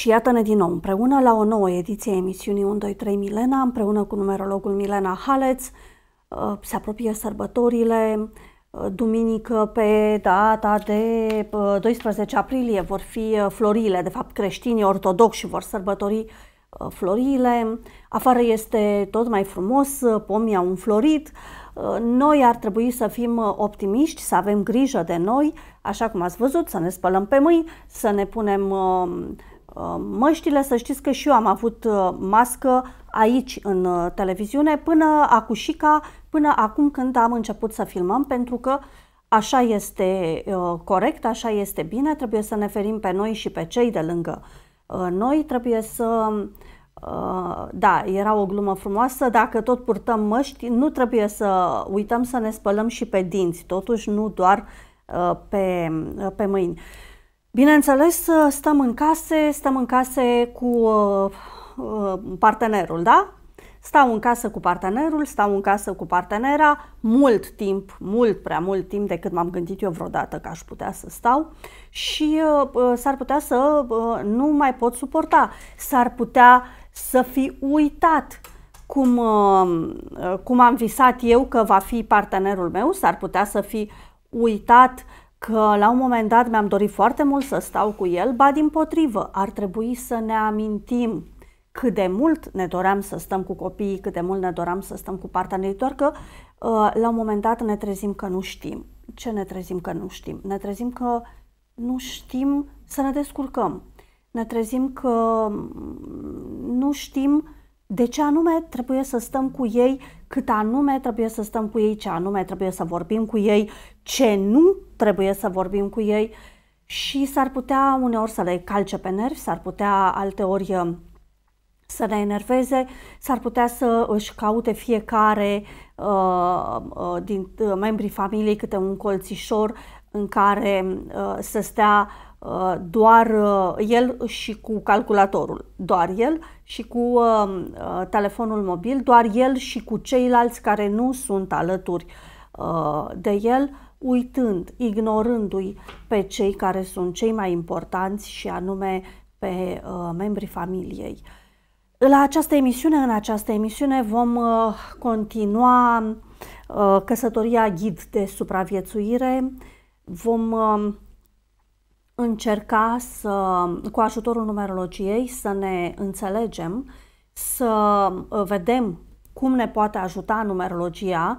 Și iată-ne din nou împreună la o nouă ediție a emisiunii 123 Milena, împreună cu numerologul Milena Haleț. Uh, se apropie sărbătorile, uh, duminică pe data de 12 uh, aprilie vor fi florile, de fapt creștinii ortodoxi vor sărbători florile, afară este tot mai frumos, pomii au înflorit, noi ar trebui să fim optimiști, să avem grijă de noi, așa cum ați văzut, să ne spălăm pe mâini, să ne punem Uh, măștile, să știți că și eu am avut uh, mască aici în uh, televiziune până acușica, până acum când am început să filmăm, pentru că așa este corect, așa este bine, trebuie să ne ferim pe noi și pe cei de lângă noi, trebuie să... Da, era o glumă frumoasă, dacă tot purtăm măști, nu trebuie să uităm să ne spălăm și pe dinți, totuși nu doar pe, pe mâini. Bineînțeles, ă, stăm în case, stăm în case cu uh, uh, partenerul, da? Stau în casă cu partenerul, stau în casă cu partenera, mult timp, mult prea mult timp decât m-am gândit eu vreodată că aș putea să stau și uh, s-ar putea să uh, nu mai pot suporta, s-ar putea să fi uitat cum, uh, cum am visat eu că va fi partenerul meu, s-ar putea să fi uitat că la un moment dat mi-am dorit foarte mult să stau cu el, ba din potrivă, ar trebui să ne amintim cât de mult ne doream să stăm cu copiii, cât de mult ne doream să stăm cu partenerii, doar că uh, la un moment dat ne trezim că nu știm. Ce ne trezim că nu știm? Ne trezim că nu știm să ne descurcăm. Ne trezim că mm, nu știm de ce anume trebuie să stăm cu ei, cât anume trebuie să stăm cu ei, ce anume trebuie să vorbim cu ei, ce nu trebuie să vorbim cu ei și s-ar putea uneori să le calce pe nervi, s-ar putea alteori uh, să ne enerveze, s-ar putea să își caute fiecare uh, uh, din uh, membrii familiei câte un colțișor în care uh, să stea uh, doar uh, el și cu calculatorul, doar el și cu uh, uh, telefonul mobil, doar el și cu ceilalți care nu sunt alături uh, de el uitând, ignorându-i pe cei care sunt cei mai importanți și anume pe uh, membrii familiei. La această emisiune, în această emisiune vom uh, continua uh, căsătoria ghid de supraviețuire. Vom uh, încerca să, cu ajutorul numerologiei să ne înțelegem, să uh, vedem cum ne poate ajuta numerologia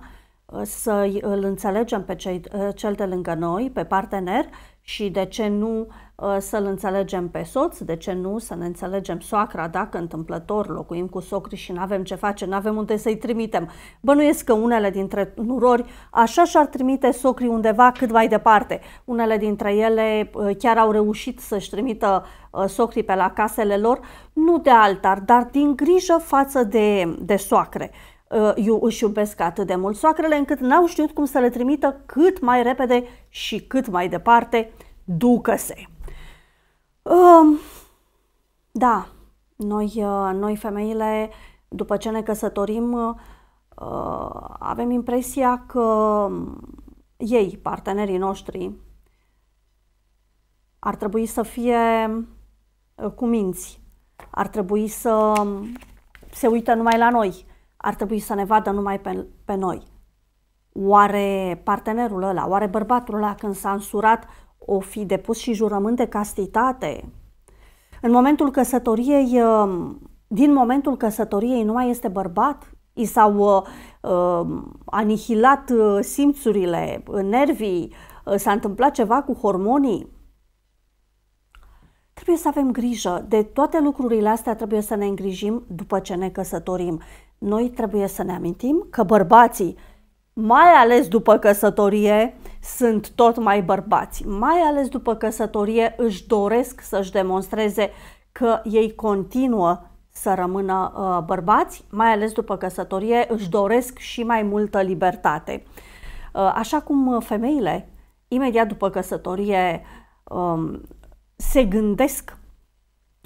să îl înțelegem pe cei, ă, cel de lângă noi, pe partener și de ce nu ă, să-l înțelegem pe soț, de ce nu să ne înțelegem soacra dacă întâmplător locuim cu socri și nu avem ce face, nu avem unde să-i trimitem. Bănuiesc că unele dintre nurori așa și-ar trimite socrii undeva cât mai departe. Unele dintre ele ă, chiar au reușit să-și trimită socrii pe la casele lor, nu de altar, dar din grijă față de, de soacre. Uh, eu își iubesc atât de mult soacrele încât n-au știut cum să le trimită cât mai repede și cât mai departe, ducă-se. Um, da, noi, uh, noi femeile, după ce ne căsătorim, uh, avem impresia că um, ei, partenerii noștri, ar trebui să fie uh, minți, ar trebui să um, se uită numai la noi, ar trebui să ne vadă numai pe, pe noi. Oare partenerul ăla, oare bărbatul ăla când s-a însurat o fi depus și jurământ de castitate? În momentul căsătoriei, um, din momentul căsătoriei nu mai este bărbat? I s-au uh, um, anihilat uh, simțurile, nervii, uh, s-a întâmplat ceva cu hormonii? Trebuie să avem grijă de toate lucrurile astea, trebuie să ne îngrijim după ce ne căsătorim noi trebuie să ne amintim că bărbații, mai ales după căsătorie, sunt tot mai bărbați. Mai ales după căsătorie își doresc să-și demonstreze că ei continuă să rămână uh, bărbați, mai ales după căsătorie își doresc și mai multă libertate. Uh, așa cum uh, femeile, imediat după căsătorie, um, se gândesc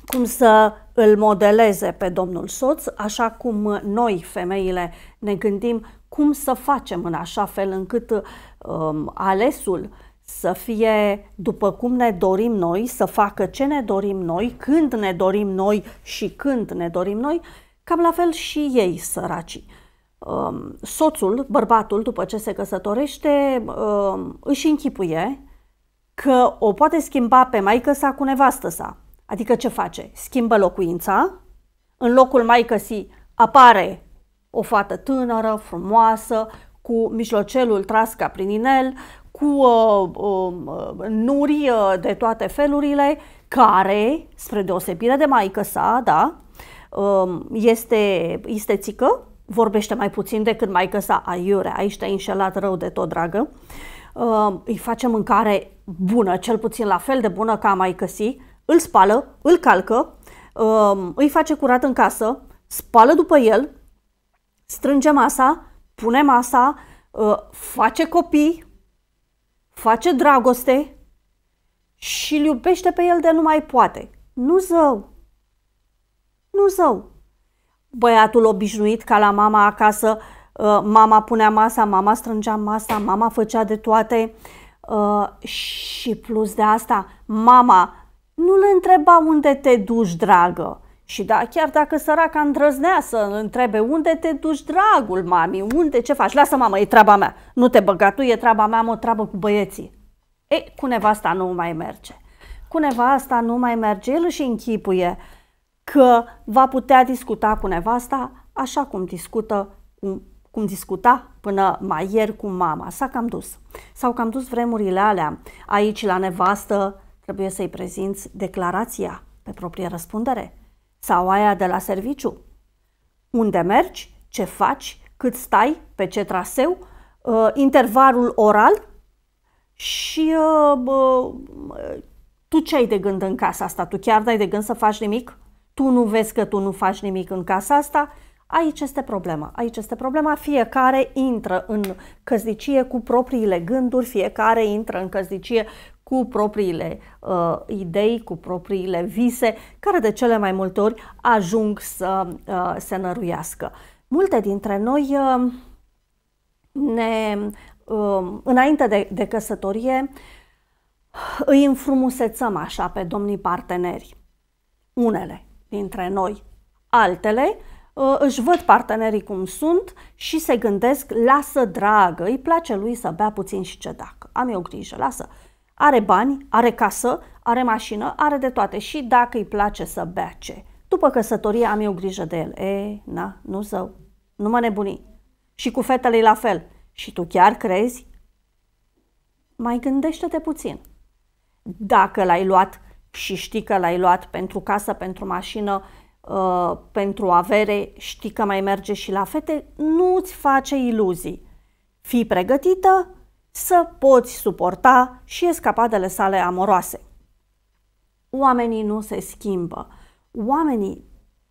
cum să îl modeleze pe domnul soț, așa cum noi, femeile, ne gândim cum să facem în așa fel încât um, alesul să fie după cum ne dorim noi, să facă ce ne dorim noi, când ne dorim noi și când ne dorim noi, cam la fel și ei săracii. Um, soțul, bărbatul, după ce se căsătorește, um, își închipuie că o poate schimba pe maică sa cu nevastă sa, Adică ce face? Schimbă locuința, în locul căsi apare o fată tânără, frumoasă, cu mijlocelul tras ca prin inel, cu uh, uh, nuri uh, de toate felurile, care, spre deosebire de maică sa, da, uh, este istețică, vorbește mai puțin decât maică sa, aiure, aici te-ai înșelat rău de tot, dragă, uh, îi face mâncare bună, cel puțin la fel de bună ca maică si, îl spală, îl calcă, um, îi face curat în casă, spală după el, strânge masa, pune masa, uh, face copii, face dragoste și îl iubește pe el de nu mai poate. Nu zău. Nu zău. Băiatul obișnuit ca la mama acasă, uh, mama punea masa, mama strângea masa, mama făcea de toate uh, și plus de asta, mama nu-l întreba unde te duci, dragă. Și da, chiar dacă săraca îndrăznea să întrebe unde te duci, dragul, mami, unde, ce faci? Lasă, mamă, e treaba mea. Nu te băga tu, e treaba mea, am o treabă cu băieții. Ei, cu nevasta nu mai merge. Cu nevasta nu mai merge. El își închipuie că va putea discuta cu nevasta așa cum discută cu cum discuta până mai ieri cu mama. S-a cam dus. S-au cam dus vremurile alea aici la nevastă, trebuie să-i prezinți declarația pe proprie răspundere sau aia de la serviciu. Unde mergi, ce faci, cât stai, pe ce traseu, uh, intervalul oral și uh, tu ce ai de gând în casa asta? Tu chiar dai de gând să faci nimic? Tu nu vezi că tu nu faci nimic în casa asta? Aici este problema. Aici este problema. Fiecare intră în căznicie cu propriile gânduri, fiecare intră în căznicie cu propriile uh, idei, cu propriile vise, care de cele mai multe ori ajung să uh, se năruiască. Multe dintre noi uh, ne, uh, înainte de, de căsătorie, îi înfrumusețăm așa pe domnii parteneri. Unele dintre noi, altele, uh, Uh, își văd partenerii cum sunt și se gândesc, lasă dragă, îi place lui să bea puțin și ce dacă. Am eu grijă, lasă. Are bani, are casă, are mașină, are de toate și dacă îi place să bea ce. După căsătorie am eu grijă de el. E, na, nu zău, nu mă nebuni. Și cu fetele la fel. Și tu chiar crezi? Mai gândește-te puțin. Dacă l-ai luat și știi că l-ai luat pentru casă, pentru mașină Uh, pentru avere, știi că mai merge și la fete, nu-ți face iluzii. Fii pregătită să poți suporta și escapadele sale amoroase. Oamenii nu se schimbă. Oamenii,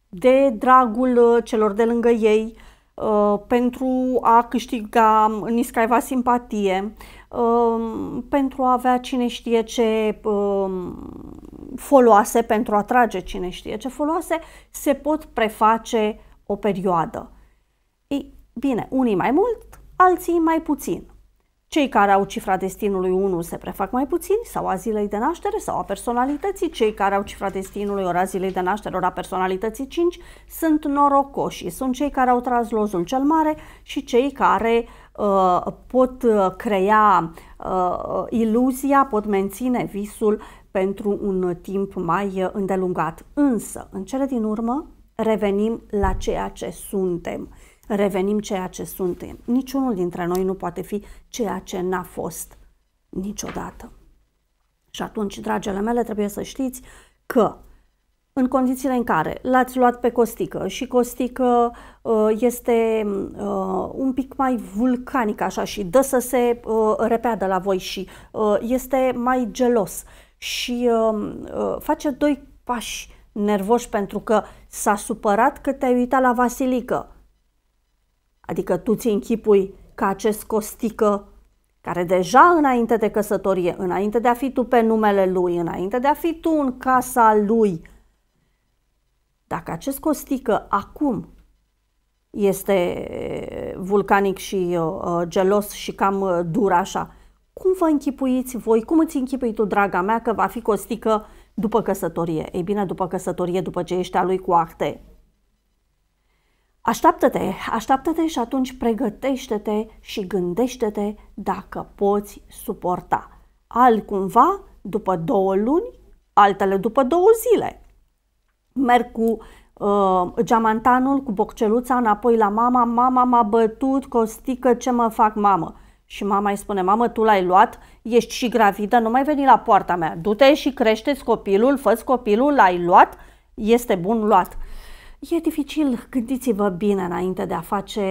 de dragul uh, celor de lângă ei, uh, pentru a câștiga niscaiva simpatie, pentru a avea cine știe ce foloase pentru a atrage cine știe ce foloase, se pot preface o perioadă. Ei, bine, unii mai mult, alții mai puțin. Cei care au cifra destinului 1 se prefac mai puțin, sau a zilei de naștere, sau a personalității. Cei care au cifra destinului ori a zilei de naștere, ori a personalității 5 sunt norocoși. Sunt cei care au tras lozul cel mare și cei care uh, Uh, pot uh, crea uh, iluzia, pot menține visul pentru un timp mai îndelungat. Însă, în cele din urmă, revenim la ceea ce suntem. Revenim ceea ce suntem. Niciunul dintre noi nu poate fi ceea ce n-a fost niciodată. Și atunci, dragele mele, trebuie să știți că în condițiile în care l-ați luat pe Costică și Costică uh, este uh, un pic mai vulcanic așa și dă să se uh, repeadă la voi și este mai gelos și um, face doi pași nervoși pentru că s-a supărat că te-ai uitat la Vasilică. Adică tu ți închipui că acest Costică care deja înainte de căsătorie, înainte de a fi tu pe numele lui, înainte de a fi tu în casa lui, dacă acest costică acum este eh, vulcanic și uh, gelos și cam uh, dur așa, cum vă închipuiți voi, cum îți închipui tu, draga mea, că va fi costică după căsătorie? Ei bine, după căsătorie, după ce ești a lui cu acte. Așteaptă-te, așteaptă-te și atunci pregătește-te și gândește-te dacă poți suporta. Al cumva după două luni, altele după două zile merg cu uh, geamantanul, cu bocceluța înapoi la mama, mama m-a bătut, costică, ce mă fac mamă? Și mama îi spune, mamă, tu l-ai luat, ești și gravidă, nu mai veni la poarta mea, du-te și creșteți copilul, fă copilul, l-ai luat, este bun luat. E dificil, gândiți-vă bine înainte de a face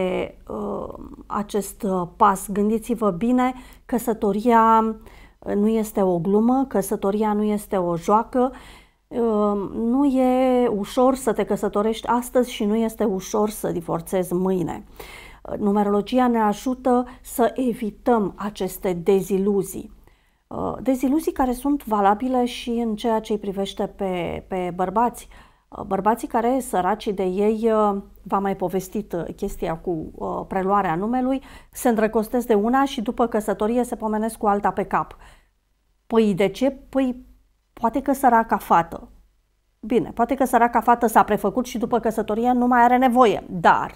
uh, acest uh, pas, gândiți-vă bine, căsătoria nu este o glumă, căsătoria nu este o joacă, Ehm, nu e ușor să te căsătorești astăzi și nu este ușor să divorțezi mâine. Numerologia ne ajută să evităm aceste deziluzii. Ehm, deziluzii care sunt valabile și în ceea ce îi privește pe, pe bărbați. Ehm, bărbații care, săraci de ei, v-am mai povestit chestia cu preluarea numelui, se îndrăcostesc de una și după căsătorie se pomenesc cu alta pe cap. Păi de ce? Păi Poate că săraca fată, bine, poate că săraca fată s-a prefăcut și după căsătorie nu mai are nevoie, dar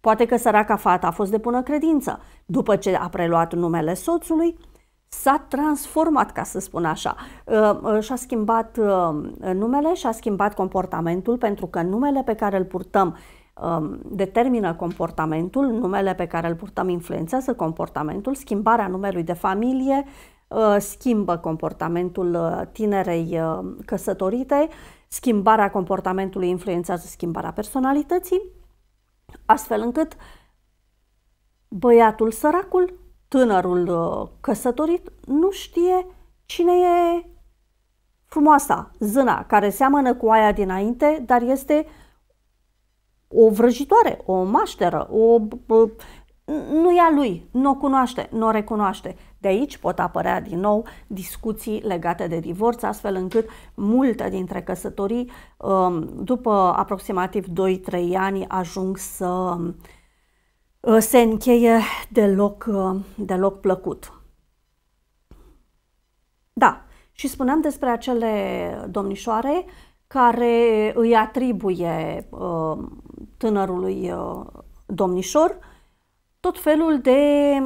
poate că săraca fată a fost de bună credință. După ce a preluat numele soțului, s-a transformat, ca să spun așa. Uh, uh, și-a schimbat uh, numele, și-a schimbat comportamentul, pentru că numele pe care îl purtăm um, determină comportamentul, numele pe care îl purtăm influențează comportamentul, schimbarea numelui de familie Uh, schimbă comportamentul uh, tinerei uh, căsătorite, schimbarea comportamentului influențează schimbarea personalității, astfel încât băiatul săracul, tânărul căsătorit, nu știe cine e frumoasa, zâna, care seamănă cu aia dinainte, dar este o vrăjitoare, o mașteră, o... nu e a lui, nu o cunoaște, nu o recunoaște. De aici pot apărea din nou discuții legate de divorț, astfel încât multe dintre căsătorii, um, după aproximativ 2-3 ani, ajung să uh, se încheie deloc, uh, deloc plăcut. Da, și spuneam despre acele domnișoare care îi atribuie uh, tânărului domnișor tot felul de,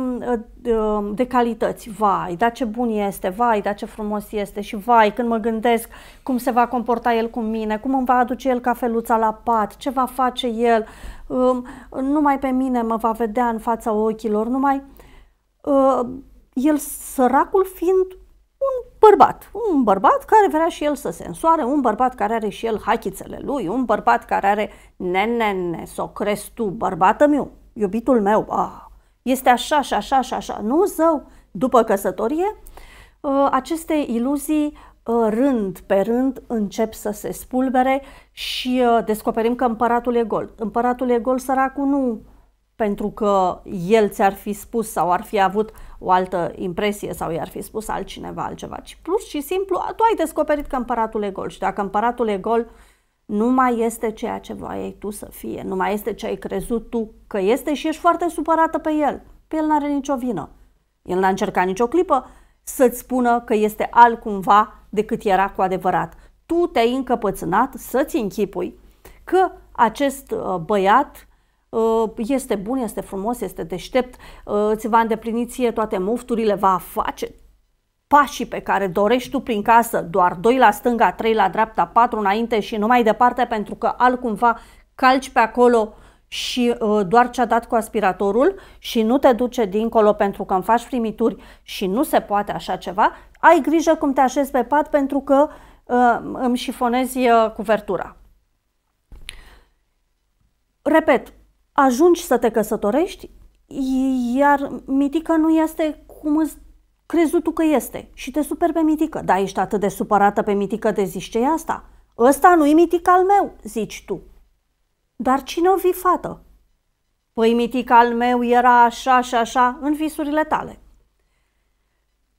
de calități. Vai, da ce bun este, vai, da ce frumos este și vai, când mă gândesc cum se va comporta el cu mine, cum îmi va aduce el cafeluța la pat, ce va face el, um, numai pe mine mă va vedea în fața ochilor, numai uh, el săracul fiind un bărbat, un bărbat care vrea și el să se însoare, un bărbat care are și el hachițele lui, un bărbat care are nenene, crezi tu, bărbată miu, iubitul meu, ah, este așa și așa și așa. Nu, zău, după căsătorie, ă, aceste iluzii ă, rând pe rând încep să se spulbere și ă, descoperim că împăratul e gol. Împăratul e gol săracul nu pentru că el ți-ar fi spus sau ar fi avut o altă impresie sau i-ar fi spus altcineva altceva, ci pur și simplu tu ai descoperit că împăratul e gol și dacă împăratul e gol, uh, nu mai este ceea ce voiai tu să fie, nu mai este ce ai crezut tu că este și ești foarte supărată pe el. Pe el n-are nicio vină. El n-a încercat nicio clipă să-ți spună că este altcumva decât era cu adevărat. Tu te-ai încăpățânat să-ți închipui că acest uh, băiat uh, este bun, este frumos, este deștept, uh, îți va îndeplini ție toate mufturile, va face pașii pe care dorești tu prin casă, doar 2 la stânga, 3 la dreapta, 4 înainte și nu mai departe, pentru că altcumva calci pe acolo și uh, doar ce-a dat cu aspiratorul și nu te duce dincolo pentru că îmi faci primituri și nu se poate așa ceva, ai grijă cum te așezi pe pat pentru că uh, îmi șifonezi uh, cuvertura. Repet, ajungi să te căsătorești, iar mitica nu este cum îți crezi tu că este și te super pe mitică. Da, ești atât de supărată pe mitică de zici ce asta. Ăsta nu-i mitic al meu, zici tu. Dar cine o fi fată? Păi mitic al meu era așa și așa în visurile tale.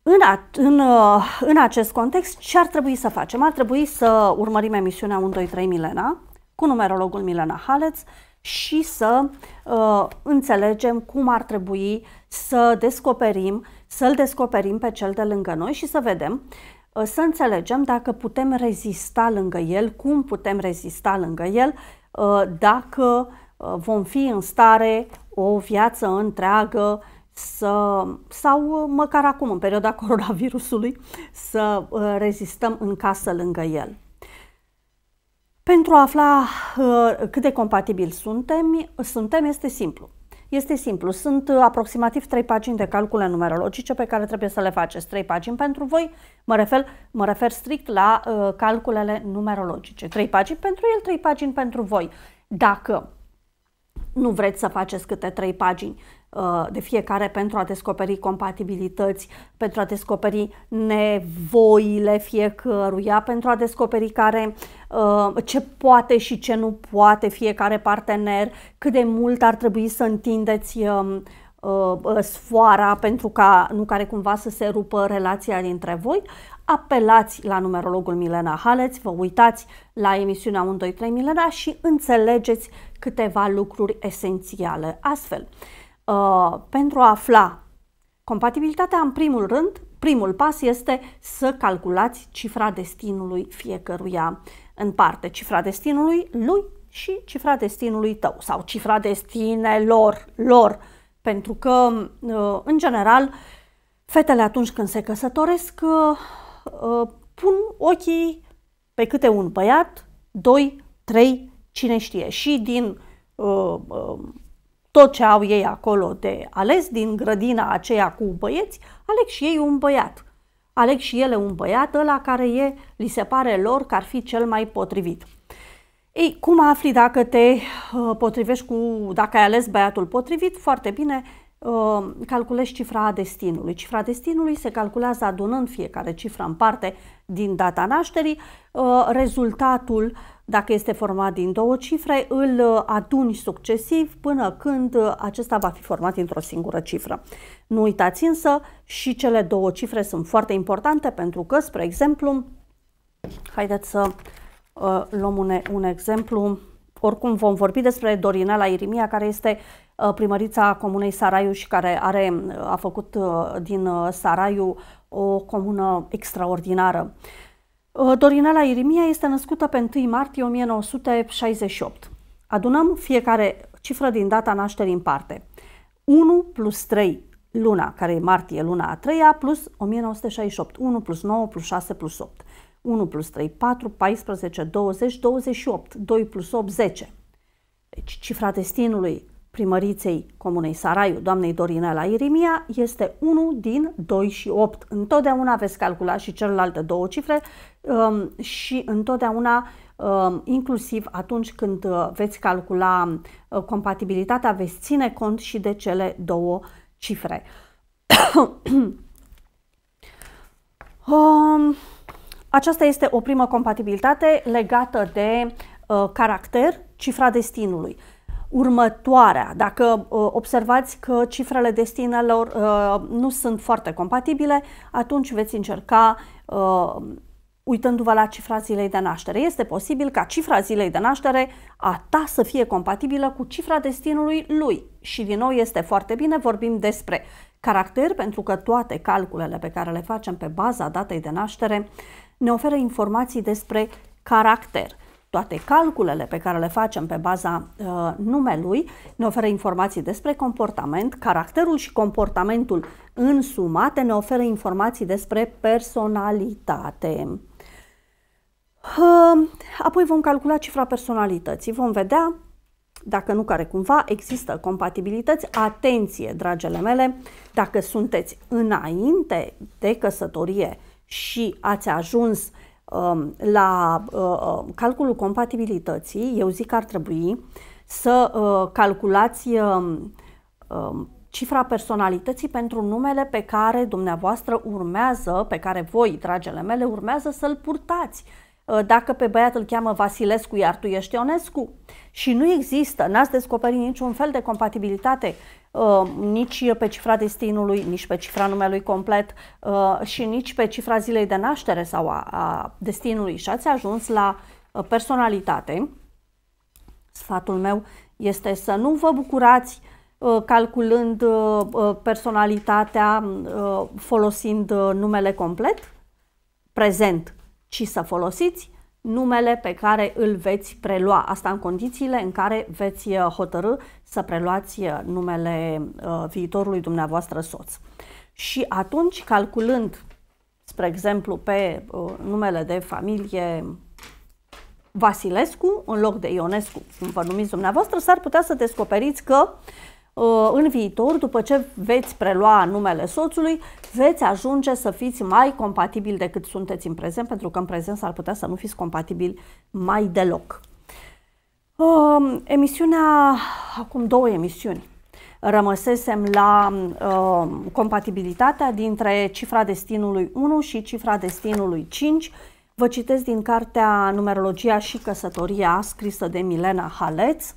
În, a, în, uh, în acest context, ce ar trebui să facem? Ar trebui să urmărim emisiunea 1-2-3 Milena cu numerologul Milena Haleț și să uh, înțelegem cum ar trebui să descoperim să-l descoperim pe cel de lângă noi și să vedem, uh, să înțelegem dacă putem rezista lângă el, cum putem rezista lângă el, uh, dacă uh, vom fi în stare o viață întreagă să, sau măcar acum, în perioada coronavirusului, să rezistăm în casă lângă el. Pentru a afla cât de compatibili suntem, suntem este simplu este simplu, sunt uh, aproximativ 3 pagini de calcule numerologice pe care trebuie să le faceți. 3 pagini pentru voi, mă refer, mă refer strict la uh, calculele numerologice. 3 pagini pentru el, 3 pagini pentru voi. Dacă nu vreți să faceți câte 3 pagini, Uh, de fiecare pentru a descoperi compatibilități, pentru a descoperi nevoile fiecăruia, pentru a descoperi care, uh, ce poate și ce nu poate fiecare partener, cât de mult ar trebui să întindeți um, uh, sfoara pentru ca nu care cumva să se rupă relația dintre voi, apelați la numerologul Milena Haleț, vă uitați la emisiunea 3 Milena și înțelegeți câteva lucruri esențiale. Astfel, Uh, pentru a afla compatibilitatea, în primul rând, primul pas este să calculați cifra destinului fiecăruia în parte, cifra destinului lui și cifra destinului tău sau cifra destinelor lor, pentru că, uh, în general, fetele atunci când se căsătoresc uh, pun ochii pe câte un băiat, doi, trei, cine știe. Și din tot ce au ei acolo de ales din grădina aceea cu băieți, aleg și ei un băiat. Aleg și ele un băiat, ăla care e, li se pare lor că ar fi cel mai potrivit. Ei, cum afli dacă te uh, potrivești cu, dacă ai ales băiatul potrivit? Foarte bine, uh, calculezi cifra destinului. Cifra destinului se calculează adunând fiecare cifră în parte din data nașterii. Uh, rezultatul dacă este format din două cifre, îl uh, aduni succesiv până când uh, acesta va fi format dintr-o singură cifră. Nu uitați însă, și cele două cifre sunt foarte importante pentru că, spre exemplu, haideți să uh, luăm un, un exemplu. Oricum vom vorbi despre Dorinela Irimia, care este uh, primărița comunei Saraiu și care are, a făcut din Saraiu o comună extraordinară. Uh, Uh, Dorinela Irimia este născută pe 1 martie 1968. Adunăm fiecare cifră din data nașterii în parte. 1 plus 3 luna, care e martie, luna a treia, plus 1968. 1 plus 9 plus 6 plus 8. 1 plus 3, 4, 14, 20, 28. 2 plus 8, 10. Deci cifra destinului primăriței Comunei Saraiu, doamnei Dorinela Irimia, este 1 din 2 și 8. Întotdeauna veți calcula și celelalte două cifre um, și întotdeauna um, inclusiv atunci când uh, veți calcula uh, compatibilitatea, veți ține cont și de cele două cifre. Um, aceasta este o primă compatibilitate legată de uh, caracter, cifra destinului următoarea. Dacă uh, observați că cifrele destinelor uh, nu sunt foarte compatibile, atunci veți încerca uh, uitându-vă la cifra zilei de naștere. Este posibil ca cifra zilei de naștere a ta să fie compatibilă cu cifra destinului lui. Și din nou este foarte bine, vorbim despre caracter, pentru că toate calculele pe care le facem pe baza datei de naștere ne oferă informații despre caracter. Toate calculele pe care le facem pe baza uh, numelui ne oferă informații despre comportament, caracterul și comportamentul însumate ne oferă informații despre personalitate. Uh, apoi vom calcula cifra personalității, vom vedea dacă nu care cumva există compatibilități, atenție, dragele mele, dacă sunteți înainte de căsătorie și ați ajuns Um, la uh, uh, calculul compatibilității, eu zic că ar trebui să uh, calculați um, um, cifra personalității pentru numele pe care dumneavoastră urmează, pe care voi, dragele mele, urmează să-l purtați. Uh, dacă pe băiat îl cheamă Vasilescu, iar tu ești Ionescu. Și nu există, n-ați descoperit niciun fel de compatibilitate uh, nici pe cifra destinului, nici pe cifra numelui complet uh, și nici pe cifra zilei de naștere sau a, a destinului și ați ajuns la personalitate. Sfatul meu este să nu vă bucurați calculând personalitatea folosind numele complet, prezent, ci să folosiți numele pe care îl veți prelua. Asta în condițiile în care veți uh, hotărâ să preluați uh, numele uh, viitorului dumneavoastră soț. Și atunci, calculând, spre exemplu, pe numele de familie Vasilescu în loc de Ionescu, cum vă numiți dumneavoastră, s-ar putea să descoperiți că uh, Ă, în viitor, după ce veți prelua numele soțului, veți ajunge să fiți mai compatibili decât sunteți în prezent, pentru că în prezent s-ar putea să nu fiți compatibili mai deloc. Emisiunea, acum două emisiuni, rămăsesem la compatibilitatea dintre cifra destinului 1 și cifra destinului 5. Vă citesc din cartea Numerologia și căsătoria scrisă de Milena Haleț.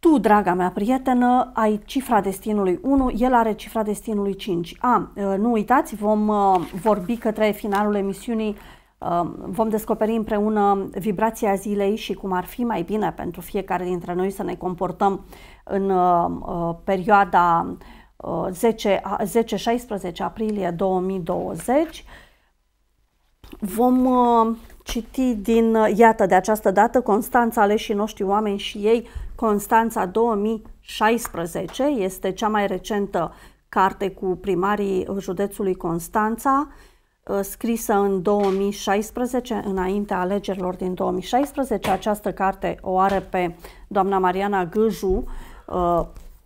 Tu, draga mea prietenă, ai cifra destinului 1, el are cifra destinului 5. A, ă, nu uitați, vom ă, vorbi către finalul emisiunii, ă, vom descoperi împreună vibrația zilei și cum ar fi mai bine pentru fiecare dintre noi să ne comportăm în perioada 10-16 aprilie 2020. Vom citi din, iată, de această dată, Constanța, aleșii noștri oameni și ei Constanța 2016 este cea mai recentă carte cu primarii județului Constanța, uh, scrisă în 2016, înaintea alegerilor din 2016. Această carte o are pe doamna Mariana Gâju uh,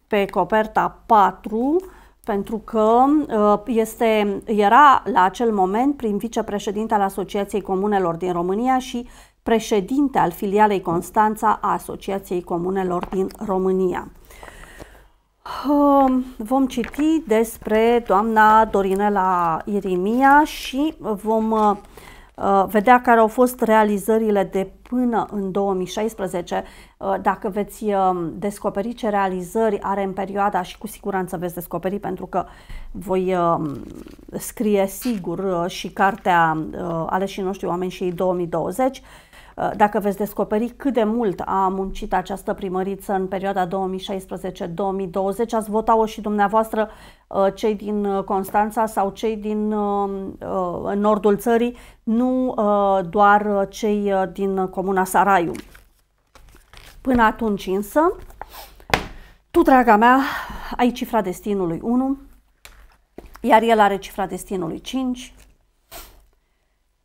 pe coperta 4, pentru că uh, este, era la acel moment prim vicepreședinte al Asociației Comunelor din România și președinte al filialei Constanța a Asociației Comunelor din România. Vom citi despre doamna Dorinela Irimia și vom uh, uh, vedea care au fost realizările de până în 2016. Uh, dacă veți descoperi ce realizări are în perioada și cu siguranță veți descoperi pentru că voi scrie sigur și cartea Aleșii noștri oameni și 2020, Uh, dacă veți descoperi cât de mult a muncit această primăriță în perioada 2016-2020, ați vota-o și dumneavoastră uh, cei din uh, Constanța sau cei din nordul țării, nu doar cei din comuna Saraiu. Până atunci însă, tu, draga mea, ai cifra destinului 1, iar el are cifra destinului 5,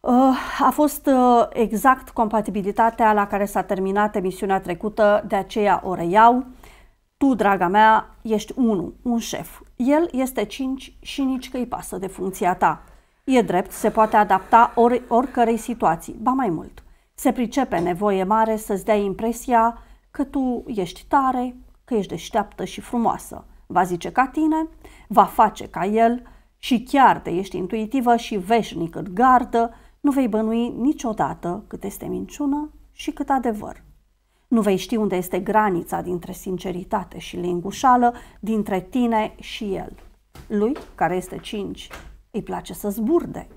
Uh, a fost uh, exact compatibilitatea la care s-a terminat emisiunea trecută, de aceea o reiau. Tu, draga mea, ești unul, un șef. El este cinci și nici că-i pasă de funcția ta. E drept, se poate adapta ori, oricărei situații, ba mai mult. Se pricepe nevoie mare să-ți dea impresia că tu ești tare, că ești deșteaptă și frumoasă. Va zice ca tine, va face ca el și chiar te ești intuitivă și veșnic în gardă, nu vei bănui niciodată cât este minciună și cât adevăr. Nu vei ști unde este granița dintre sinceritate și lingușală, dintre tine și el. Lui, care este cinci, îi place să zburde.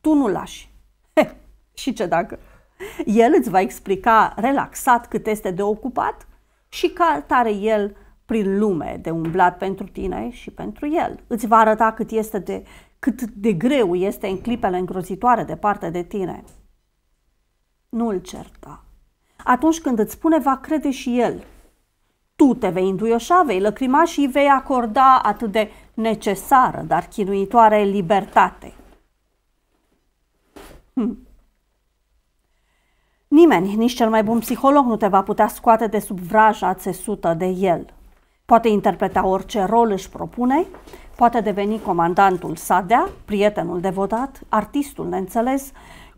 Tu nu lași. He, și ce dacă? El îți va explica relaxat cât este de ocupat și ca tare el prin lume de umblat pentru tine și pentru el. Îți va arăta cât este de cât de greu este în clipele îngrozitoare parte de tine. Nu-l certa. Atunci când îți spune, va crede și el. Tu te vei înduioșa, vei lăcrima și îi vei acorda atât de necesară, dar chinuitoare libertate. Hm. Nimeni, nici cel mai bun psiholog, nu te va putea scoate de sub vraja țesută de el. Poate interpreta orice rol își propune, Poate deveni comandantul Sadea, prietenul devotat, artistul neînțeles,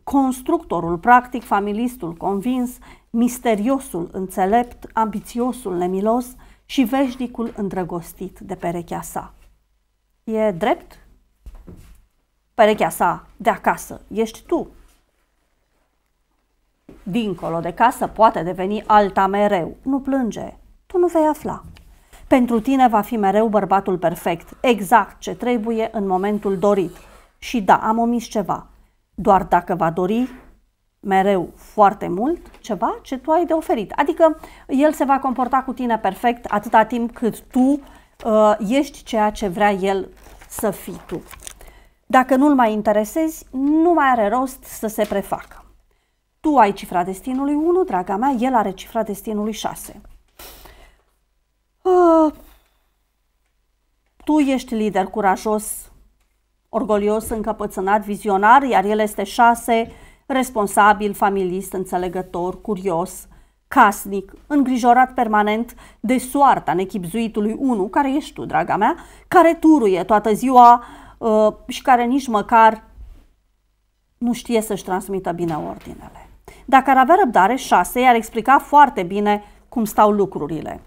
constructorul practic, familistul convins, misteriosul înțelept, ambițiosul nemilos și veșnicul îndrăgostit de perechea sa. E drept? Perechea sa de acasă ești tu. Dincolo de casă poate deveni alta mereu. Nu plânge, tu nu vei afla. Pentru tine va fi mereu bărbatul perfect, exact ce trebuie în momentul dorit. Și da, am omis ceva. Doar dacă va dori mereu foarte mult ceva ce tu ai de oferit. Adică el se va comporta cu tine perfect atâta timp cât tu uh, ești ceea ce vrea el să fii tu. Dacă nu-l mai interesezi, nu mai are rost să se prefacă. Tu ai cifra destinului 1, draga mea, el are cifra destinului 6. Uh, tu ești lider curajos, orgolios, încăpățânat, vizionar, iar el este șase, responsabil, familist, înțelegător, curios, casnic, îngrijorat permanent de soarta nechipzuitului 1, care ești tu, draga mea, care turuie toată ziua uh, și care nici măcar nu știe să-și transmită bine ordinele. Dacă ar avea răbdare, șase, i-ar explica foarte bine cum stau lucrurile.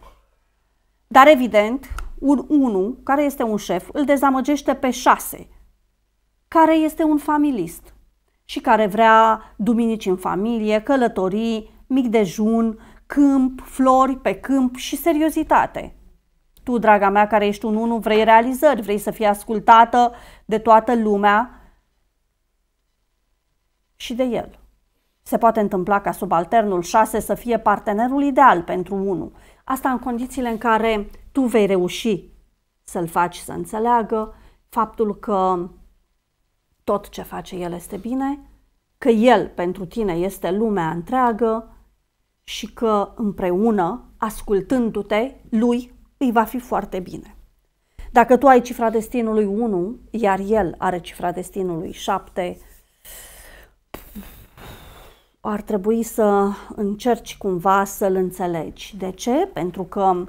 Dar evident, un 1, care este un șef, îl dezamăgește pe 6, care este un familist și care vrea duminici în familie, călătorii, mic dejun, câmp, flori pe câmp și seriozitate. Tu, draga mea, care ești un 1, vrei realizări, vrei să fii ascultată de toată lumea și de el. Se poate întâmpla ca subalternul 6 să fie partenerul ideal pentru 1 Asta în condițiile în care tu vei reuși să-l faci să înțeleagă faptul că tot ce face el este bine, că el pentru tine este lumea întreagă și că împreună, ascultându-te, lui îi va fi foarte bine. Dacă tu ai cifra destinului 1, iar el are cifra destinului 7, ar trebui să încerci cumva să-l înțelegi. De ce? Pentru că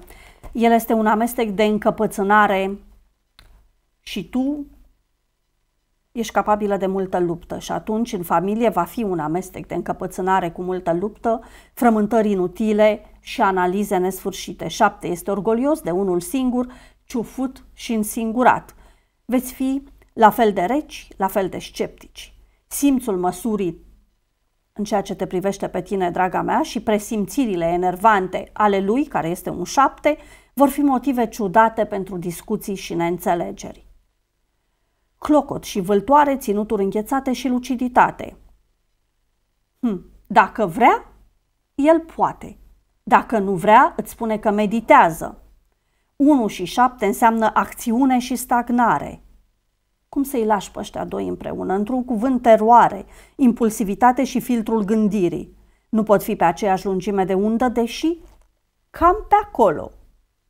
el este un amestec de încăpățânare și tu ești capabilă de multă luptă și atunci în familie va fi un amestec de încăpățânare cu multă luptă, frământări inutile și analize nesfârșite. Șapte este orgolios de unul singur, ciufut și însingurat. Veți fi la fel de reci, la fel de sceptici. Simțul măsurii în ceea ce te privește pe tine, draga mea, și presimțirile enervante ale lui, care este un șapte, vor fi motive ciudate pentru discuții și neînțelegeri. Clocot și vâltoare, ținuturi înghețate și luciditate. Hm, dacă vrea, el poate. Dacă nu vrea, îți spune că meditează. 1 și 7 înseamnă acțiune și stagnare. Cum să-i lași pe ăștia doi împreună? Într-un cuvânt, teroare, impulsivitate și filtrul gândirii. Nu pot fi pe aceeași lungime de undă, deși cam pe acolo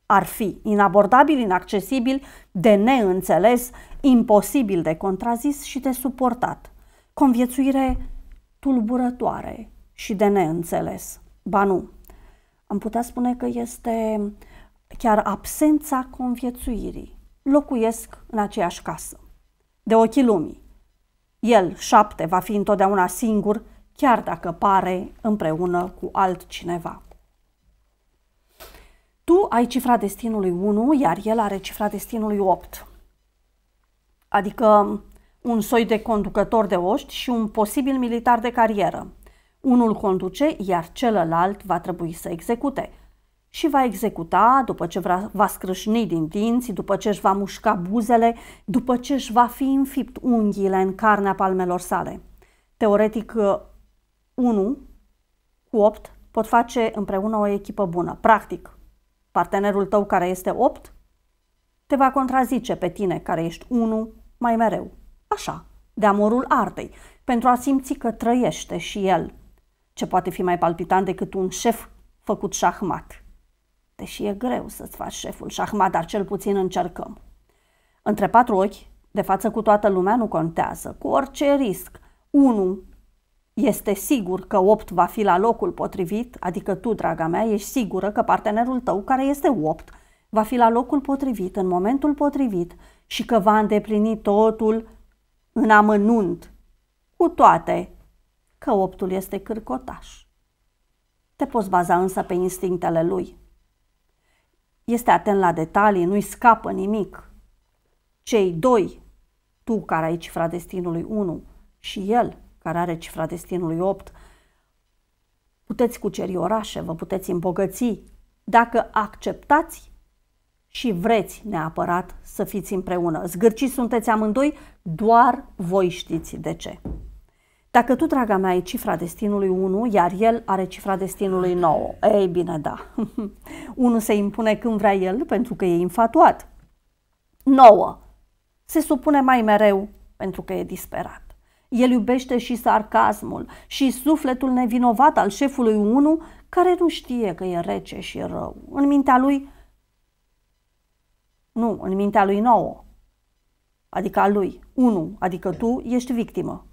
ar fi inabordabil, inaccesibil, de neînțeles, imposibil de contrazis și de suportat. Conviețuire tulburătoare și de neînțeles. Ba nu, am putea spune că este chiar absența conviețuirii. Locuiesc în aceeași casă de ochii lumii. El, șapte, va fi întotdeauna singur, chiar dacă pare împreună cu altcineva. Tu ai cifra destinului 1, iar el are cifra destinului 8. Adică un soi de conducător de oști și un posibil militar de carieră. Unul conduce, iar celălalt va trebui să execute – și va executa după ce va, va scrâșni din dinți, după ce își va mușca buzele, după ce își va fi înfipt unghiile în carnea palmelor sale. Teoretic, 1 uh, cu 8 pot face împreună o echipă bună. Practic, partenerul tău care este 8 te va contrazice pe tine care ești 1 mai mereu. Așa, de amorul artei, pentru a simți că trăiește și el. Ce poate fi mai palpitant decât un șef făcut șahmat. Deși e greu să-ți faci șeful șahmat, dar cel puțin încercăm. Între patru ochi, de față cu toată lumea, nu contează. Cu orice risc, unu este sigur că 8 va fi la locul potrivit, adică tu, draga mea, ești sigură că partenerul tău, care este 8, va fi la locul potrivit, în momentul potrivit și că va îndeplini totul în amănunt, cu toate că optul este cârcotaș. Te poți baza însă pe instinctele lui, este atent la detalii, nu-i scapă nimic. Cei doi, tu care ai cifra destinului 1 și el care are cifra destinului 8, puteți cuceri orașe, vă puteți îmbogăți dacă acceptați și vreți neapărat să fiți împreună. Zgârciți sunteți amândoi, doar voi știți de ce. Dacă tu, draga mea, ai cifra destinului 1, iar el are cifra destinului 9, ei bine, da. 1 se impune când vrea el pentru că e infatuat. 9 se supune mai mereu pentru că e disperat. El iubește și sarcasmul și sufletul nevinovat al șefului 1 care nu știe că e rece și rău. În mintea lui, nu, în mintea lui 9, adică a lui, 1, adică tu, ești victimă.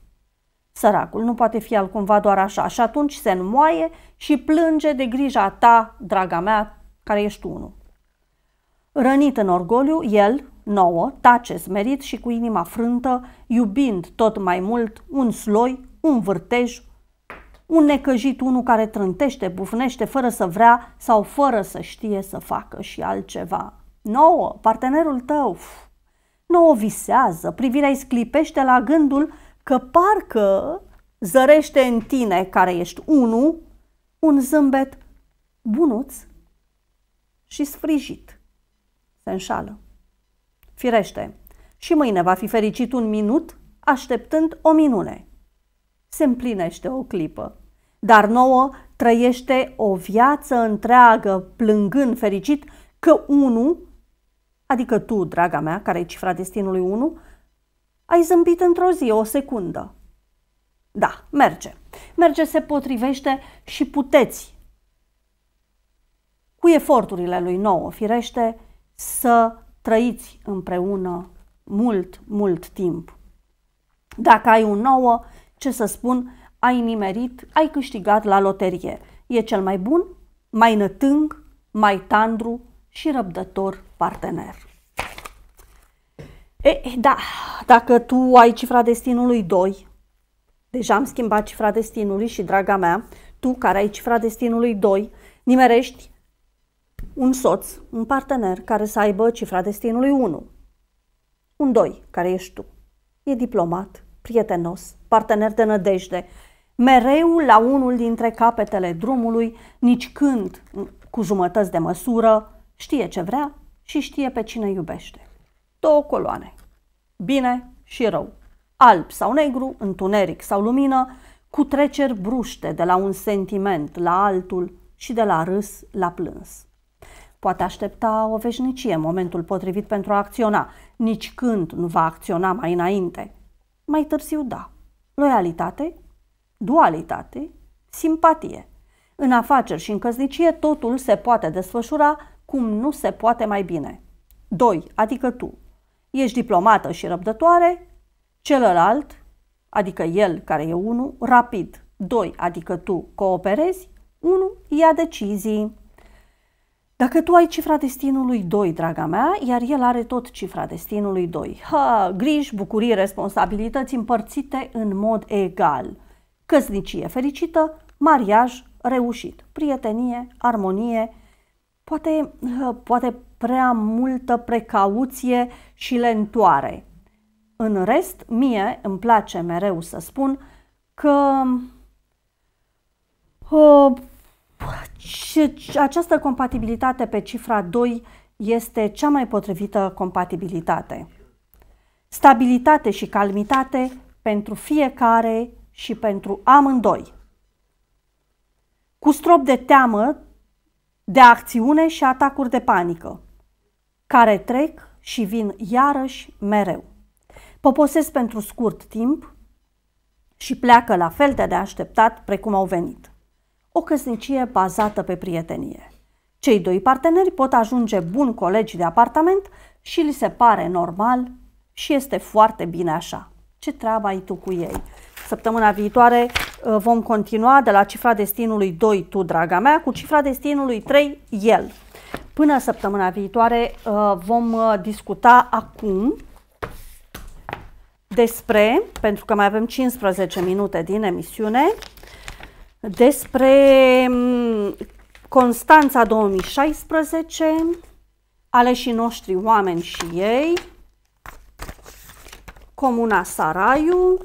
Săracul nu poate fi altcumva doar așa și atunci se înmoaie și plânge de grija ta, draga mea, care ești unul. Rănit în orgoliu, el, nouă, tace smerit și cu inima frântă, iubind tot mai mult un sloi, un vârtej, un necăjit unul care trântește, bufnește fără să vrea sau fără să știe să facă și altceva. Nouă, partenerul tău, nouă visează, privirea îi sclipește la gândul că parcă zărește în tine, care ești unu un zâmbet bunuț și sfrijit. Se înșală. Firește, și mâine va fi fericit un minut așteptând o minune. Se împlinește o clipă, dar nouă trăiește o viață întreagă plângând fericit că unu adică tu, draga mea, care e cifra destinului 1, ai zâmbit într-o zi, o secundă. Da, merge. Merge, se potrivește și puteți, cu eforturile lui nouă, firește, să trăiți împreună mult, mult timp. Dacă ai un nouă, ce să spun, ai nimerit, ai câștigat la loterie. E cel mai bun, mai nătâng, mai tandru și răbdător partener. E, da, dacă tu ai cifra destinului 2, deja am schimbat cifra destinului și, draga mea, tu care ai cifra destinului 2, nimerești un soț, un partener care să aibă cifra destinului 1. Un 2, care ești tu. E diplomat, prietenos, partener de nădejde. Mereu la unul dintre capetele drumului, nici când, cu jumătăți de măsură, știe ce vrea și știe pe cine iubește. Două coloane bine și rău, alb sau negru, întuneric sau lumină, cu treceri bruște de la un sentiment la altul și de la râs la plâns. Poate aștepta o veșnicie momentul potrivit pentru a acționa, nici când nu va acționa mai înainte. Mai târziu da. Loialitate, dualitate, simpatie. În afaceri și în căsnicie totul se poate desfășura cum nu se poate mai bine. Doi, adică tu, ești diplomată și răbdătoare, celălalt, adică el care e unul, rapid, doi, adică tu cooperezi, unul ia decizii. Dacă tu ai cifra destinului 2, draga mea, iar el are tot cifra destinului 2. Ha, griji, bucurii, responsabilități împărțite în mod egal. Căsnicie fericită, mariaj reușit, prietenie, armonie, poate, uh, poate prea multă precauție și lentoare. În rest, mie îmi place mereu să spun că uh, această compatibilitate pe cifra 2 este cea mai potrivită compatibilitate. Stabilitate și calmitate pentru fiecare și pentru amândoi. Cu strop de teamă de acțiune și atacuri de panică, care trec și vin iarăși mereu. Poposesc pentru scurt timp și pleacă la fel de neașteptat precum au venit. O căsnicie bazată pe prietenie. Cei doi parteneri pot ajunge bun colegi de apartament și li se pare normal și este foarte bine așa. Ce treabă ai tu cu ei? Săptămâna viitoare Uh, vom continua de la cifra destinului 2, tu, draga mea, cu cifra destinului 3, el. Până săptămâna viitoare uh, vom uh, discuta acum despre, pentru că mai avem 15 minute din emisiune, despre mm, Constanța 2016, aleșii noștri oameni și ei, Comuna Saraiu,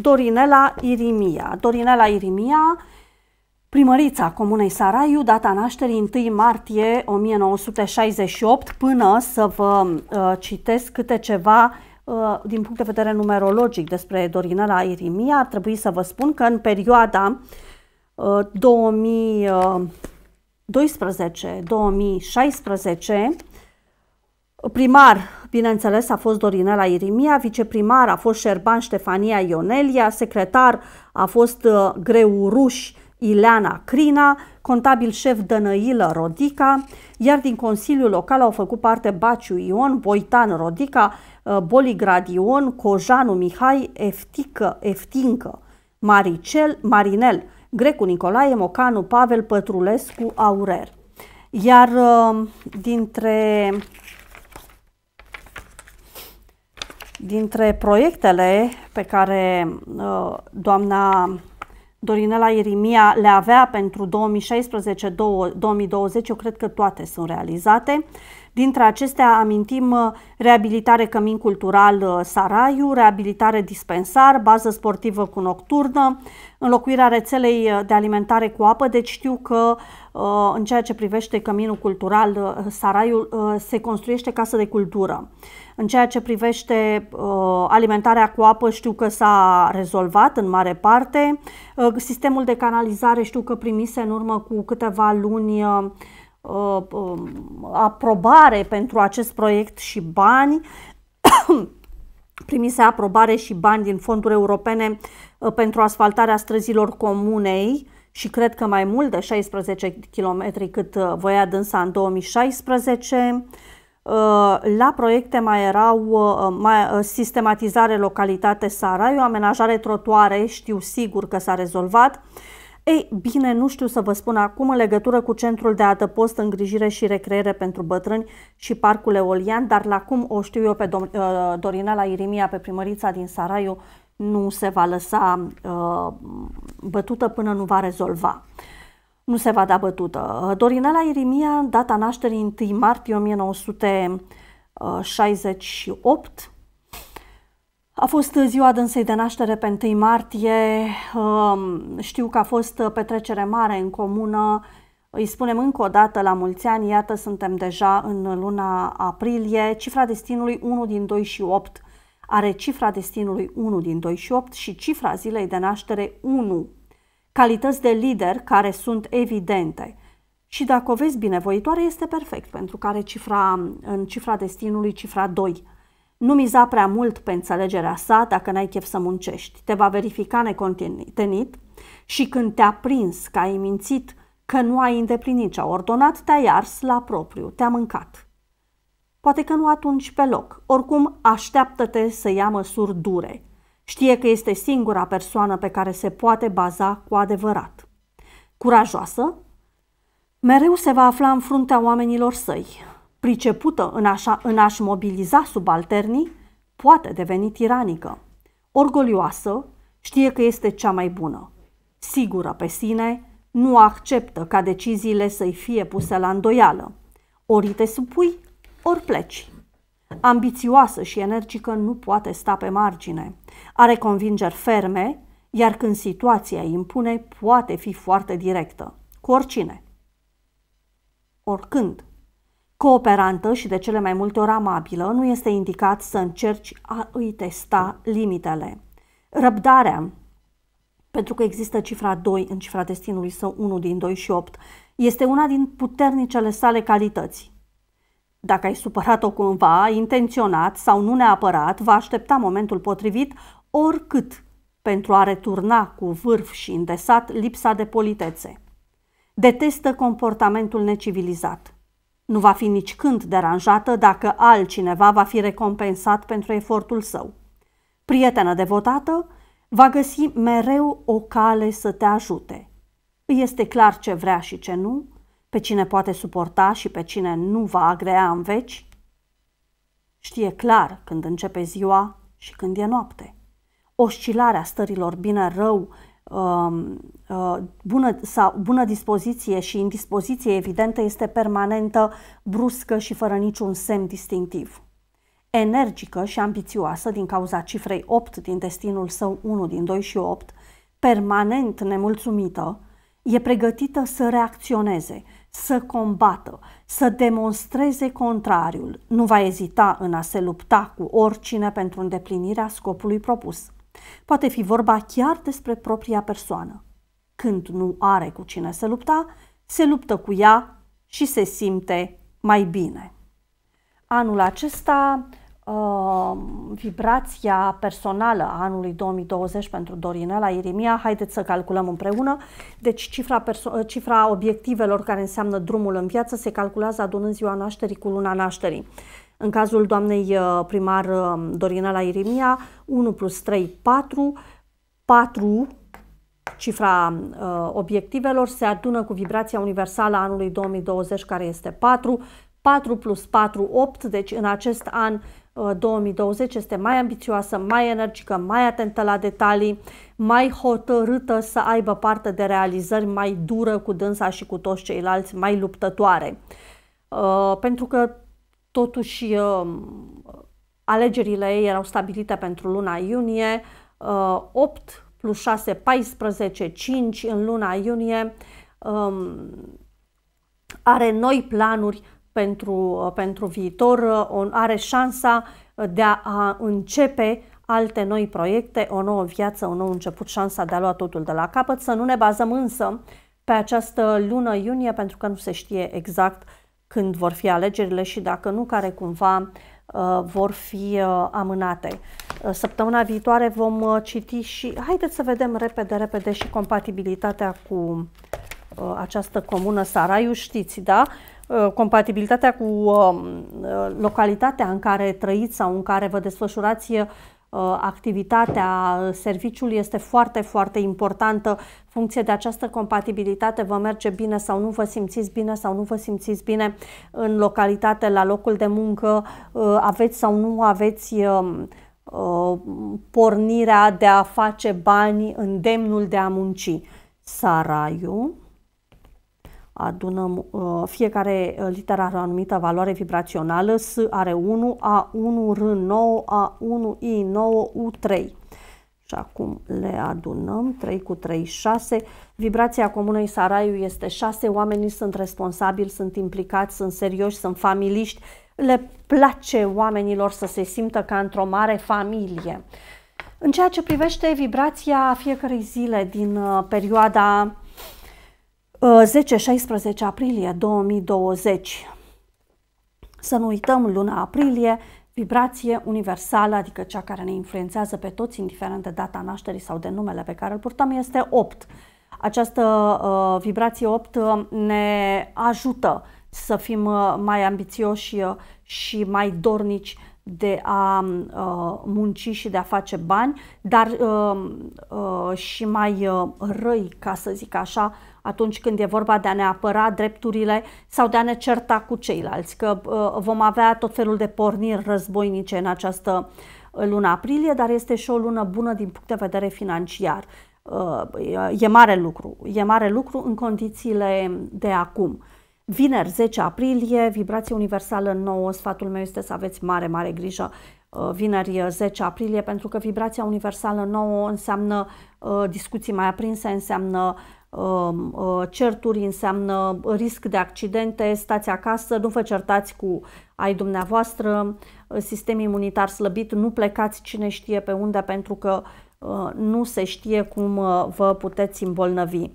Dorinela Irimia. Dorinela Irimia, primărița Comunei Saraiu, data nașterii 1 martie 1968, până să vă uh, citesc câte ceva uh, din punct de vedere numerologic despre Dorinela Irimia, ar trebui să vă spun că în perioada uh, 2012-2016 Primar, bineînțeles, a fost Dorinela Irimia, viceprimar a fost Șerban Ștefania Ionelia, secretar a fost uh, Greu Ruș Ileana Crina, contabil șef Dănăilă Rodica, iar din Consiliul Local au făcut parte Baciu Ion, Boitan Rodica, uh, Boligrad Ion, Cojanu Mihai, Eftică, Eftincă, Maricel, Marinel, Grecu Nicolae, Mocanu, Pavel, Pătrulescu, Aurer. Iar uh, dintre Dintre proiectele pe care uh, doamna Dorinela Irimia le avea pentru 2016-2020, eu cred că toate sunt realizate. Dintre acestea amintim uh, reabilitare cămin cultural uh, Saraiu, reabilitare dispensar, bază sportivă cu nocturnă, înlocuirea rețelei de alimentare cu apă, deci știu că uh, Uh, în ceea ce privește căminul cultural, uh, Saraiul uh, se construiește casă de cultură. În ceea ce privește alimentarea cu apă, știu că s-a rezolvat în mare parte. sistemul de canalizare știu că primise în urmă cu câteva luni aprobare pentru acest proiect și bani. primise aprobare și bani din fonduri europene pentru asfaltarea străzilor comunei și cred că mai mult de 16 km cât uh, voia dânsa în 2016. Uh, la proiecte mai erau uh, mai, sistematizare localitate Saraiu, amenajare trotuare, știu sigur că s-a rezolvat. Ei bine, nu știu să vă spun acum în legătură cu centrul de adăpost, îngrijire și recreere pentru bătrâni și parcul eolian, dar la cum o știu eu pe Dorinela Irimia, pe primărița din Saraiu, nu se va lăsa uh, bătută până nu va rezolva. Nu se va da bătută. Dorinela Irimia, data nașterii 1 martie 1968, a fost ziua dânsei de naștere pe 1 martie, um, știu că a fost petrecere mare în comună, îi spunem încă o dată la mulți ani, iată suntem deja în luna aprilie, cifra destinului 1 din 2 și 8 are cifra destinului 1 din 28 și cifra zilei de naștere 1. Calități de lider care sunt evidente. Și dacă o vezi binevoitoare, este perfect, pentru că are cifra, în cifra destinului cifra 2. Nu miza prea mult pe înțelegerea sa dacă n-ai chef să muncești. Te va verifica necontenit și când te-a prins că ai mințit că nu ai îndeplinit ce a ordonat, te a iars la propriu, te-a mâncat. Poate că nu atunci pe loc. Oricum, așteaptă-te să ia măsuri dure. Știe că este singura persoană pe care se poate baza cu adevărat. Curajoasă, mereu se va afla în fruntea oamenilor săi. Pricepută în, așa, în a-și mobiliza subalternii, poate deveni tiranică. Orgolioasă, știe că este cea mai bună. Sigură pe sine, nu acceptă ca deciziile să-i fie puse la îndoială. Ori te supui, ori pleci. Ambițioasă și energică nu poate sta pe margine. Are convingeri ferme, iar când situația îi impune, poate fi foarte directă. Cu oricine. Oricând. Cooperantă și de cele mai multe ori amabilă, nu este indicat să încerci a îi testa limitele. Răbdarea, pentru că există cifra 2 în cifra destinului său, 1 din 2 și 8, este una din puternicele sale calități. Dacă ai supărat-o cumva, intenționat sau nu neapărat, va aștepta momentul potrivit oricât pentru a returna cu vârf și îndesat lipsa de politețe. Detestă comportamentul necivilizat. Nu va fi nici când deranjată dacă altcineva va fi recompensat pentru efortul său. Prietena devotată, va găsi mereu o cale să te ajute. Îi este clar ce vrea și ce nu, pe cine poate suporta și pe cine nu va agrea în veci? Știe clar când începe ziua și când e noapte. Oscilarea stărilor bine-rău, um, uh, bună, sau bună dispoziție și indispoziție evidentă este permanentă, bruscă și fără niciun semn distinctiv. Energică și ambițioasă din cauza cifrei 8 din destinul său 1 din 2 și 8, permanent nemulțumită, e pregătită să reacționeze – să combată, să demonstreze contrariul, nu va ezita în a se lupta cu oricine pentru îndeplinirea scopului propus. Poate fi vorba chiar despre propria persoană. Când nu are cu cine să lupta, se luptă cu ea și se simte mai bine. Anul acesta Um, vibrația personală a anului 2020 pentru Dorinela Irimia, haideți să calculăm împreună. Deci cifra, cifra obiectivelor care înseamnă drumul în viață se calculează adunând ziua nașterii cu luna nașterii. În cazul doamnei uh, primar um, Dorinela Irimia, 1 plus 3, 4, 4 cifra uh, obiectivelor se adună cu vibrația universală a anului 2020 care este 4, 4 plus 4, 8, deci în acest an 2020 uh, este mai ambițioasă, mai energică, mai atentă la detalii, mai hotărâtă să aibă parte de realizări mai dură cu dânsa și cu toți ceilalți, mai luptătoare. Uh, pentru că totuși um, alegerile ei erau stabilite pentru luna iunie, 8 uh, plus 6, 14, 5 în luna iunie, um, are noi planuri pentru, uh, pentru viitor, uh, are șansa uh, de a începe alte noi proiecte, o nouă viață, un nou început, șansa de a lua totul de la capăt. Să nu ne bazăm însă pe această lună iunie, pentru că nu se știe exact când vor fi alegerile și dacă nu, care cumva vor fi amânate. Săptămâna viitoare vom citi și haideți să vedem repede, repede și compatibilitatea cu această comună Saraiu, știți, da? Uh, compatibilitatea cu um, uh, localitatea în care trăiți sau în care vă desfășurați uh, activitatea, serviciul este foarte, foarte importantă. Funcție de această compatibilitate vă merge bine sau nu vă simțiți bine sau nu vă simțiți bine în localitate, la locul de muncă, aveți sau nu aveți um, pornirea de a face bani, în demnul de a munci. Saraiu adunăm, uh, fiecare uh, literă are o anumită valoare vibrațională, S are 1, A1, R9, A1, I9, U3. Și acum le adunăm, 3 cu 3, 6. Vibrația comunei Saraiu este 6, oamenii sunt responsabili, sunt implicați, sunt serioși, sunt familiști, le place oamenilor să se simtă ca într-o mare familie. În ceea ce privește vibrația fiecărei zile din uh, perioada 10-16 uh, aprilie 2020. Să nu uităm luna aprilie, vibrație universală, adică cea care ne influențează pe toți, indiferent de data nașterii sau de numele pe care îl purtăm, este 8. Această uh, vibrație 8 uh, ne ajută să fim uh, mai ambițioși și mai dornici de a uh, munci și de a face bani, dar uh, uh, și mai uh, răi, ca să zic așa, atunci când e vorba de a ne apăra drepturile sau de a ne certa cu ceilalți, că uh, vom avea tot felul de porniri războinice în această uh, lună aprilie, dar este și o lună bună din punct de vedere financiar. Uh, e, mare lucru, e mare lucru în condițiile de acum. Uh, Vineri, 10 aprilie, vibrație universală nouă, sfatul meu este să aveți mare, mare grijă uh, vineri 10 uh, aprilie, pentru că vibrația universală nouă înseamnă uh, discuții mai aprinse, înseamnă um, certuri, înseamnă risc de accidente, stați acasă, nu vă certați cu ai dumneavoastră, sistem imunitar slăbit, nu plecați cine știe pe unde pentru că nu se știe cum vă puteți îmbolnăvi.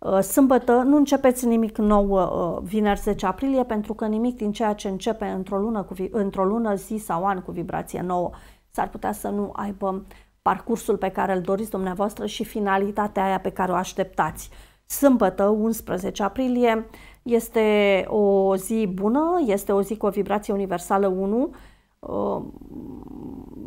Uh, sâmbătă nu începeți nimic nou uh, vineri 10 aprilie pentru că nimic din ceea ce începe într-o lună, cu, într-o lună zi sau an cu vibrație nouă s-ar putea să nu aibă parcursul pe care îl doriți dumneavoastră și finalitatea aia pe care o așteptați. Sâmbătă, 11 aprilie, este o zi bună, este o zi cu o vibrație universală 1, uh,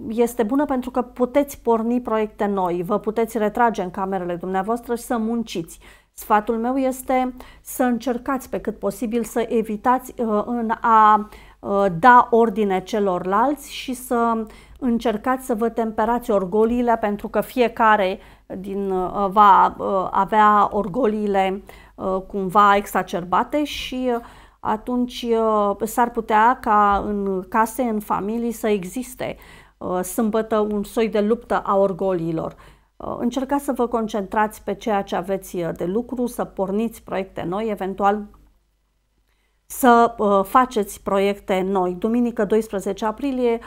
este bună pentru că puteți porni proiecte noi, vă puteți retrage în camerele dumneavoastră și să munciți. Sfatul meu este să încercați pe cât posibil să evitați uh, în a uh, da ordine celorlalți și să încercați să vă temperați orgoliile pentru că fiecare din uh, va avea orgoliile cumva exacerbate și atunci s-ar putea ca în case, în familii să existe sâmbătă un soi de luptă a orgoliilor. Uh, încercați să vă concentrați pe ceea ce aveți uh, de lucru, să porniți proiecte noi, eventual să uh, faceți proiecte noi. Duminică 12 aprilie,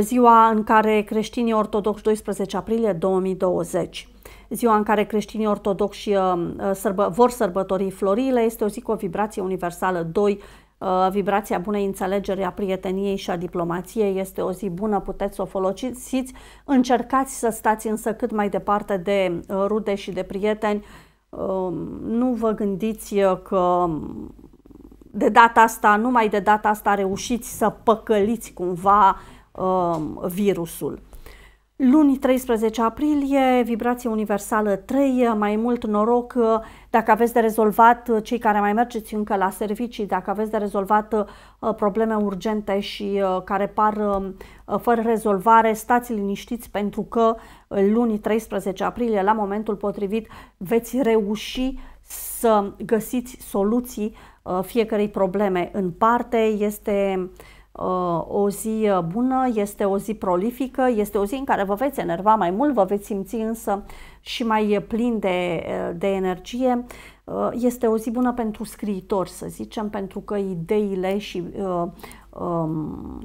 ziua în care creștinii ortodoxi 12 aprilie 2020 ziua în care creștinii ortodoxi sărbă, vor sărbători florile, este o zi cu o vibrație universală 2 Uh, vibrația bunei înțelegeri, a prieteniei și a diplomației. Este o zi bună, puteți să o folosiți. Încercați să stați însă cât mai departe de uh, rude și de prieteni. Uh, nu vă gândiți că de data asta, numai de data asta reușiți să păcăliți cumva virusul. Luni 13 aprilie, vibrație universală 3, mai mult noroc dacă aveți de rezolvat, cei care mai mergeți încă la servicii, dacă aveți de rezolvat uh, probleme urgente și uh, care par um, uh, fără rezolvare, stați liniștiți pentru că luni 13 aprilie, la momentul potrivit, veți reuși să găsiți soluții fiecărei probleme în parte. Este Uh, o zi uh, bună, este o zi prolifică, este o zi în care vă veți enerva mai mult, vă veți simți însă și mai plin de, uh, de energie. Este o zi bună pentru scriitori, să zicem, pentru că ideile și uh, um,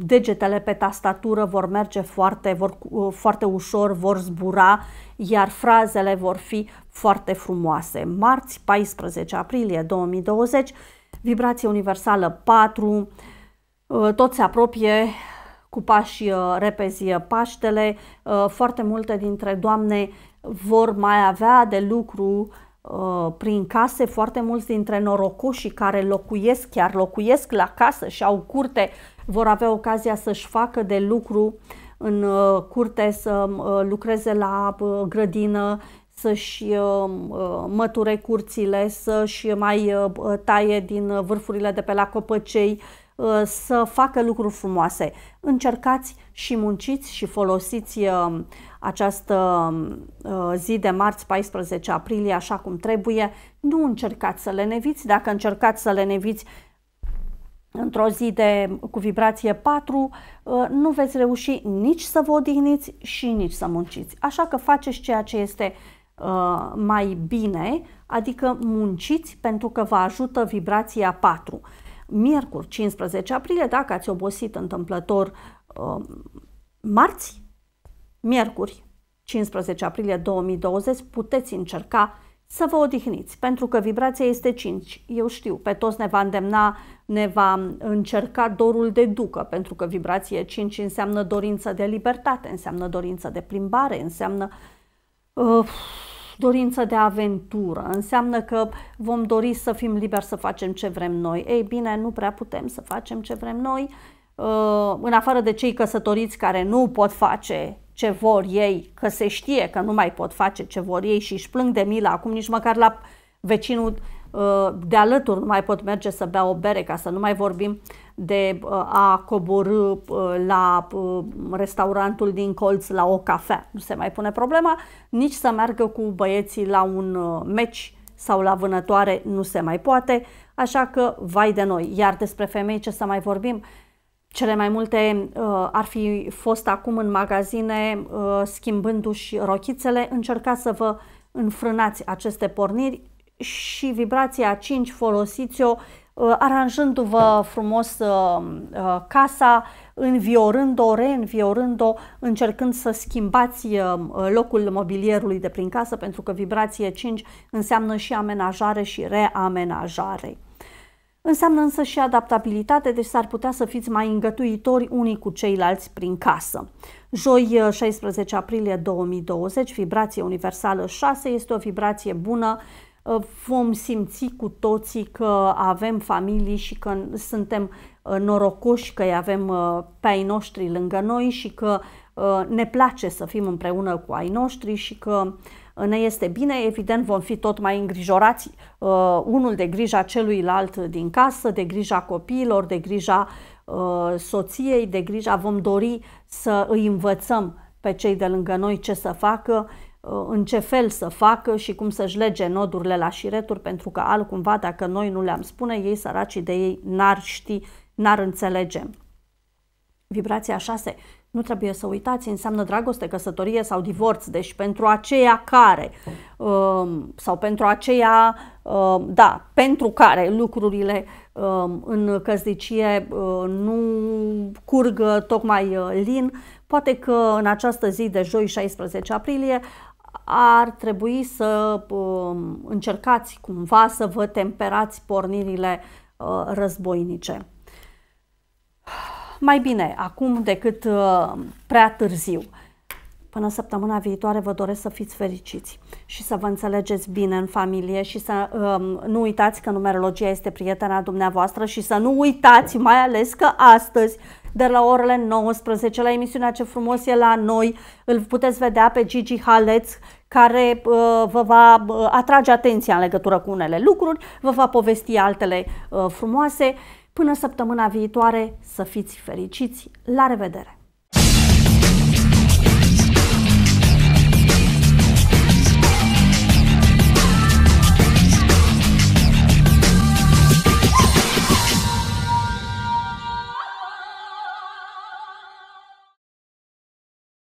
degetele pe tastatură vor merge foarte, vor, foarte ușor, vor zbura, iar frazele vor fi foarte frumoase. Marți, 14 aprilie 2020, vibrație universală 4, uh, tot se apropie cu pași uh, repezi uh, Paștele, foarte multe dintre doamne vor mai avea de lucru prin case, foarte mulți dintre norocoșii care locuiesc, chiar locuiesc la casă și au curte, vor avea ocazia să-și facă de lucru în curte, să lucreze la grădină, să-și uh, uh, măture curțile, să-și mai uh, taie din vârfurile de pe la copăcei, să facă lucruri frumoase. Încercați și munciți și folosiți această zi de marți 14 aprilie așa cum trebuie. Nu încercați să le neviți, dacă încercați să le neviți într-o zi de, cu vibrație 4, nu veți reuși nici să vă odihniți și nici să munciți. Așa că faceți ceea ce este Uh, mai bine, adică munciți pentru că vă ajută vibrația 4. Miercuri, 15 aprilie, dacă ați obosit întâmplător uh, marți, miercuri, 15 aprilie 2020, puteți încerca să vă odihniți, pentru că vibrația este 5. Eu știu, pe toți ne va îndemna, ne va încerca dorul de ducă, pentru că vibrație 5 înseamnă dorință de libertate, înseamnă dorință de plimbare, înseamnă uh, dorință de aventură, înseamnă că vom dori să fim liberi să facem ce vrem noi. Ei bine, nu prea putem să facem ce vrem noi, uh, în afară de cei căsătoriți care nu pot face ce vor ei, că se știe că nu mai pot face ce vor ei și își plâng de milă, acum nici măcar la vecinul uh, de alături nu mai pot merge să bea o bere, ca să nu mai vorbim de uh, a coborâ uh, la uh, restaurantul din colț la o cafea. Nu se mai pune problema, nici să meargă cu băieții la un meci sau la vânătoare nu se mai poate, așa că vai de noi. Iar despre femei ce să mai vorbim? Cele mai multe uh, ar fi fost acum în magazine uh, schimbându-și rochițele, încercați să vă înfrânați aceste porniri și vibrația 5 folosiți-o Uh, aranjându-vă frumos uh, uh, casa, înviorând-o, reînviorând-o, încercând să schimbați locul mobilierului de prin casă, pentru că vibrație 5 înseamnă și amenajare și reamenajare. Înseamnă însă și adaptabilitate, deci s-ar putea să fiți mai îngătuitori unii cu ceilalți prin casă. Joi 16 aprilie 2020, vibrație universală 6 este o vibrație bună Ă, vom simți cu toții că avem familii și că suntem ă, norocoși că avem ă, pe ai noștri lângă noi și că ne place să fim împreună cu ai noștri și că ne este bine, evident vom fi tot mai îngrijorați unul de grija celuilalt din casă, de grija copiilor, de grija soției, de grija vom dori să îi învățăm pe cei de lângă noi ce să facă Uh, în ce fel să facă și cum să-și lege nodurile la șireturi, pentru că altcumva, dacă noi nu le-am spune, ei săracii de ei n-ar ști, n-ar înțelege. Vibrația 6. Nu trebuie să uitați, înseamnă dragoste, căsătorie sau divorț. Deci pentru aceia care, um, sau pentru aceia, um, da, pentru care lucrurile um, în căsnicie uh, nu curg tocmai uh, lin, Poate că în această zi de joi 16 aprilie ar trebui să um, încercați cumva să vă temperați pornirile uh, războinice. Mai bine acum decât uh, prea târziu. Până săptămâna viitoare vă doresc să fiți fericiți și să vă înțelegeți bine în familie și să um, nu uitați că numerologia este prietena dumneavoastră și să nu uitați mai ales că astăzi de la orele 19 la emisiunea Ce frumos e la noi. Îl puteți vedea pe Gigi Haleț care uh, vă va uh, atrage atenția în legătură cu unele lucruri, vă va povesti altele uh, frumoase. Până săptămâna viitoare, să fiți fericiți! La revedere!